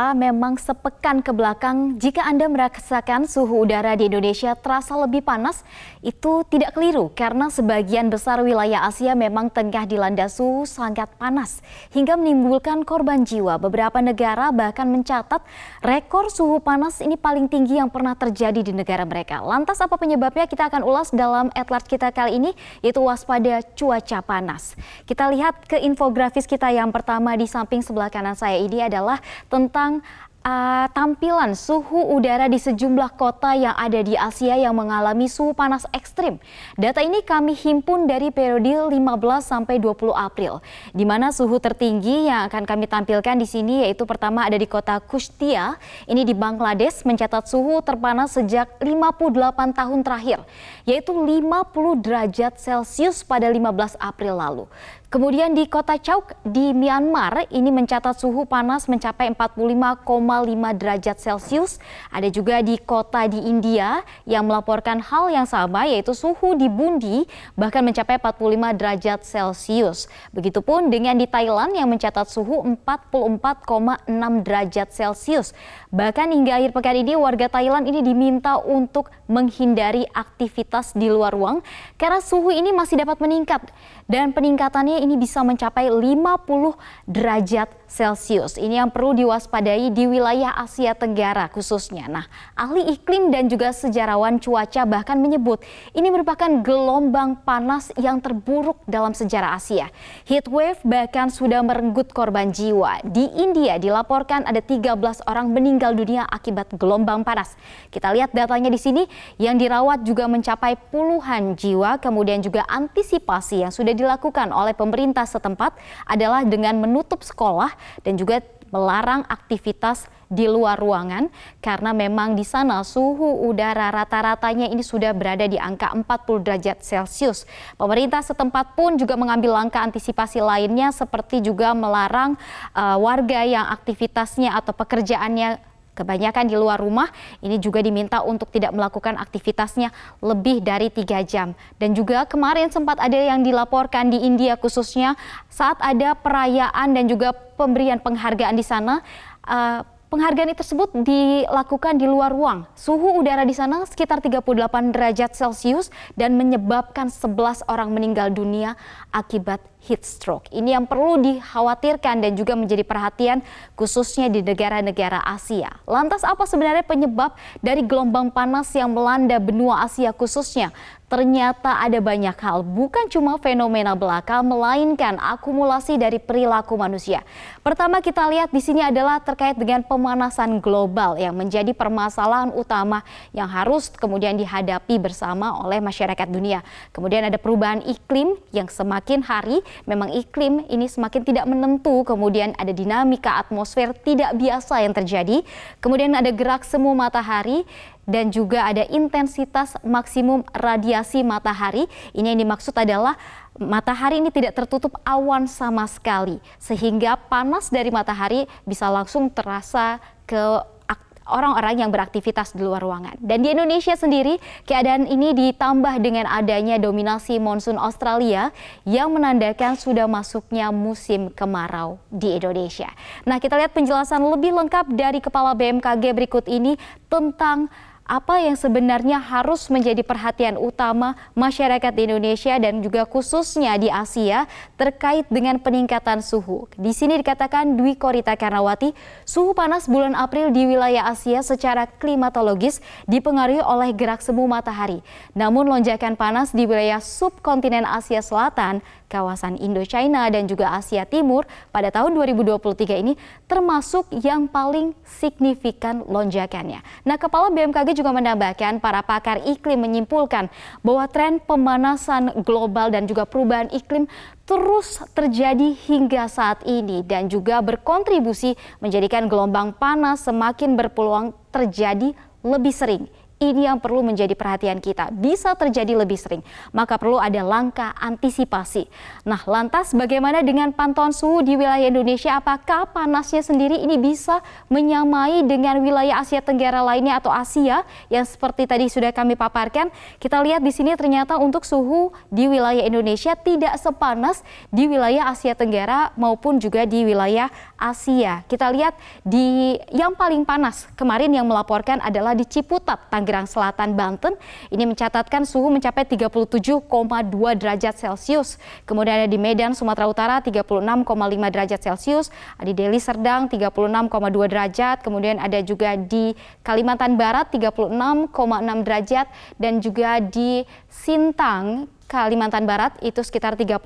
Memang sepekan ke belakang, jika Anda merasakan suhu udara di Indonesia terasa lebih panas, itu tidak keliru karena sebagian besar wilayah Asia memang tengah dilanda suhu sangat panas hingga menimbulkan korban jiwa. Beberapa negara bahkan mencatat rekor suhu panas ini paling tinggi yang pernah terjadi di negara mereka. Lantas apa penyebabnya? Kita akan ulas dalam atlet kita kali ini yaitu waspada cuaca panas. Kita lihat ke infografis kita yang pertama di samping sebelah kanan saya ini adalah tentang 啊。uh, tampilan suhu udara di sejumlah kota yang ada di Asia yang mengalami suhu panas ekstrim. Data ini kami himpun dari periode 15 sampai 20 April, di mana suhu tertinggi yang akan kami tampilkan di sini yaitu pertama ada di kota Kushtia, ini di Bangladesh mencatat suhu terpanas sejak 58 tahun terakhir, yaitu 50 derajat Celcius pada 15 April lalu. Kemudian di kota Chauk di Myanmar ini mencatat suhu panas mencapai 45, derajat Celcius. Ada juga di kota di India yang melaporkan hal yang sama yaitu suhu di Bundi bahkan mencapai 45 derajat Celcius. Begitupun dengan di Thailand yang mencatat suhu 44,6 derajat Celcius. Bahkan hingga akhir pekan ini warga Thailand ini diminta untuk menghindari aktivitas di luar ruang karena suhu ini masih dapat meningkat dan peningkatannya ini bisa mencapai 50 derajat Celcius. Ini yang perlu diwaspadai di wilayah wilayah Asia Tenggara khususnya. Nah, ahli iklim dan juga sejarawan cuaca bahkan menyebut ini merupakan gelombang panas yang terburuk dalam sejarah Asia. Heat wave bahkan sudah merenggut korban jiwa. Di India dilaporkan ada 13 orang meninggal dunia akibat gelombang panas. Kita lihat datanya di sini yang dirawat juga mencapai puluhan jiwa kemudian juga antisipasi yang sudah dilakukan oleh pemerintah setempat adalah dengan menutup sekolah dan juga melarang aktivitas di luar ruangan karena memang di sana suhu udara rata-ratanya ini sudah berada di angka 40 derajat Celcius. Pemerintah setempat pun juga mengambil langkah antisipasi lainnya seperti juga melarang uh, warga yang aktivitasnya atau pekerjaannya Kebanyakan di luar rumah ini juga diminta untuk tidak melakukan aktivitasnya lebih dari tiga jam. Dan juga kemarin sempat ada yang dilaporkan di India khususnya saat ada perayaan dan juga pemberian penghargaan di sana. Uh, penghargaan tersebut dilakukan di luar ruang. Suhu udara di sana sekitar 38 derajat Celcius dan menyebabkan 11 orang meninggal dunia akibat heat stroke. Ini yang perlu dikhawatirkan dan juga menjadi perhatian khususnya di negara-negara Asia. Lantas apa sebenarnya penyebab dari gelombang panas yang melanda benua Asia khususnya? Ternyata ada banyak hal, bukan cuma fenomena belaka, melainkan akumulasi dari perilaku manusia. Pertama kita lihat di sini adalah terkait dengan pemanasan global yang menjadi permasalahan utama yang harus kemudian dihadapi bersama oleh masyarakat dunia. Kemudian ada perubahan iklim yang semakin hari memang iklim ini semakin tidak menentu, kemudian ada dinamika atmosfer tidak biasa yang terjadi, kemudian ada gerak semu matahari dan juga ada intensitas maksimum radiasi matahari. Ini yang dimaksud adalah matahari ini tidak tertutup awan sama sekali sehingga panas dari matahari bisa langsung terasa ke orang-orang yang beraktivitas di luar ruangan. Dan di Indonesia sendiri, keadaan ini ditambah dengan adanya dominasi monsun Australia yang menandakan sudah masuknya musim kemarau di Indonesia. Nah, kita lihat penjelasan lebih lengkap dari Kepala BMKG berikut ini tentang apa yang sebenarnya harus menjadi perhatian utama masyarakat di Indonesia dan juga khususnya di Asia terkait dengan peningkatan suhu. Di sini dikatakan Dwi Korita Karnawati, suhu panas bulan April di wilayah Asia secara klimatologis dipengaruhi oleh gerak semu matahari. Namun lonjakan panas di wilayah subkontinen Asia Selatan, kawasan Indochina dan juga Asia Timur pada tahun 2023 ini termasuk yang paling signifikan lonjakannya. Nah, Kepala BMKG tapi juga menambahkan para pakar iklim menyimpulkan bahwa tren pemanasan global dan juga perubahan iklim terus terjadi hingga saat ini dan juga berkontribusi menjadikan gelombang panas semakin berpeluang terjadi lebih sering ini yang perlu menjadi perhatian kita. Bisa terjadi lebih sering, maka perlu ada langkah antisipasi. Nah, lantas bagaimana dengan pantauan suhu di wilayah Indonesia? Apakah panasnya sendiri ini bisa menyamai dengan wilayah Asia Tenggara lainnya atau Asia yang seperti tadi sudah kami paparkan? Kita lihat di sini ternyata untuk suhu di wilayah Indonesia tidak sepanas di wilayah Asia Tenggara maupun juga di wilayah Asia. Kita lihat di yang paling panas kemarin yang melaporkan adalah di Ciputat, Tangerang Tanggerang Selatan, Banten ini mencatatkan suhu mencapai 37,2 derajat Celcius. Kemudian ada di Medan, Sumatera Utara 36,5 derajat Celcius, di Deli Serdang 36,2 derajat, kemudian ada juga di Kalimantan Barat 36,6 derajat dan juga di Sintang Kalimantan Barat itu sekitar 36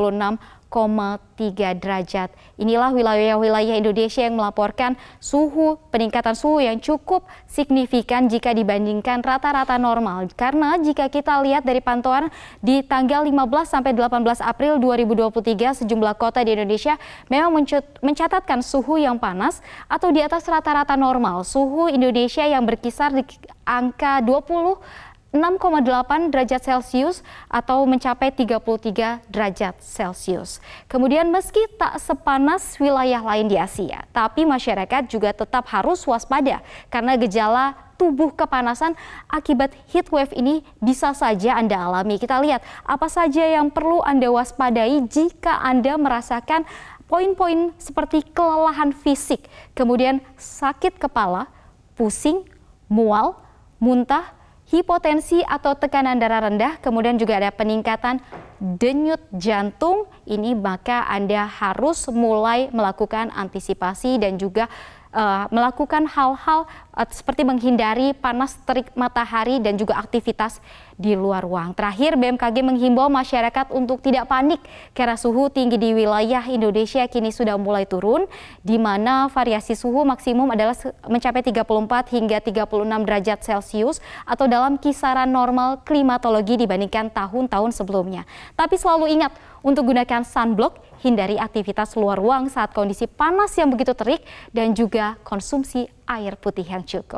0,3 derajat. Inilah wilayah-wilayah Indonesia yang melaporkan suhu peningkatan suhu yang cukup signifikan jika dibandingkan rata-rata normal. Karena jika kita lihat dari pantauan di tanggal 15 sampai 18 April 2023 sejumlah kota di Indonesia memang mencatatkan suhu yang panas atau di atas rata-rata normal. Suhu Indonesia yang berkisar di angka 20 6,8 derajat Celcius atau mencapai 33 derajat Celcius. Kemudian meski tak sepanas wilayah lain di Asia, tapi masyarakat juga tetap harus waspada karena gejala tubuh kepanasan akibat heat wave ini bisa saja Anda alami. Kita lihat apa saja yang perlu Anda waspadai jika Anda merasakan poin-poin seperti kelelahan fisik, kemudian sakit kepala, pusing, mual, muntah, hipotensi atau tekanan darah rendah, kemudian juga ada peningkatan denyut jantung, ini maka Anda harus mulai melakukan antisipasi dan juga uh, melakukan hal-hal Eh, seperti menghindari panas terik matahari dan juga aktivitas di luar ruang. Terakhir, BMKG menghimbau masyarakat untuk tidak panik karena suhu tinggi di wilayah Indonesia kini sudah mulai turun, di mana variasi suhu maksimum adalah mencapai 34 hingga 36 derajat Celcius atau dalam kisaran normal klimatologi dibandingkan tahun-tahun sebelumnya. Tapi selalu ingat untuk gunakan sunblock, hindari aktivitas luar ruang saat kondisi panas yang begitu terik dan juga konsumsi air putih yang cukup.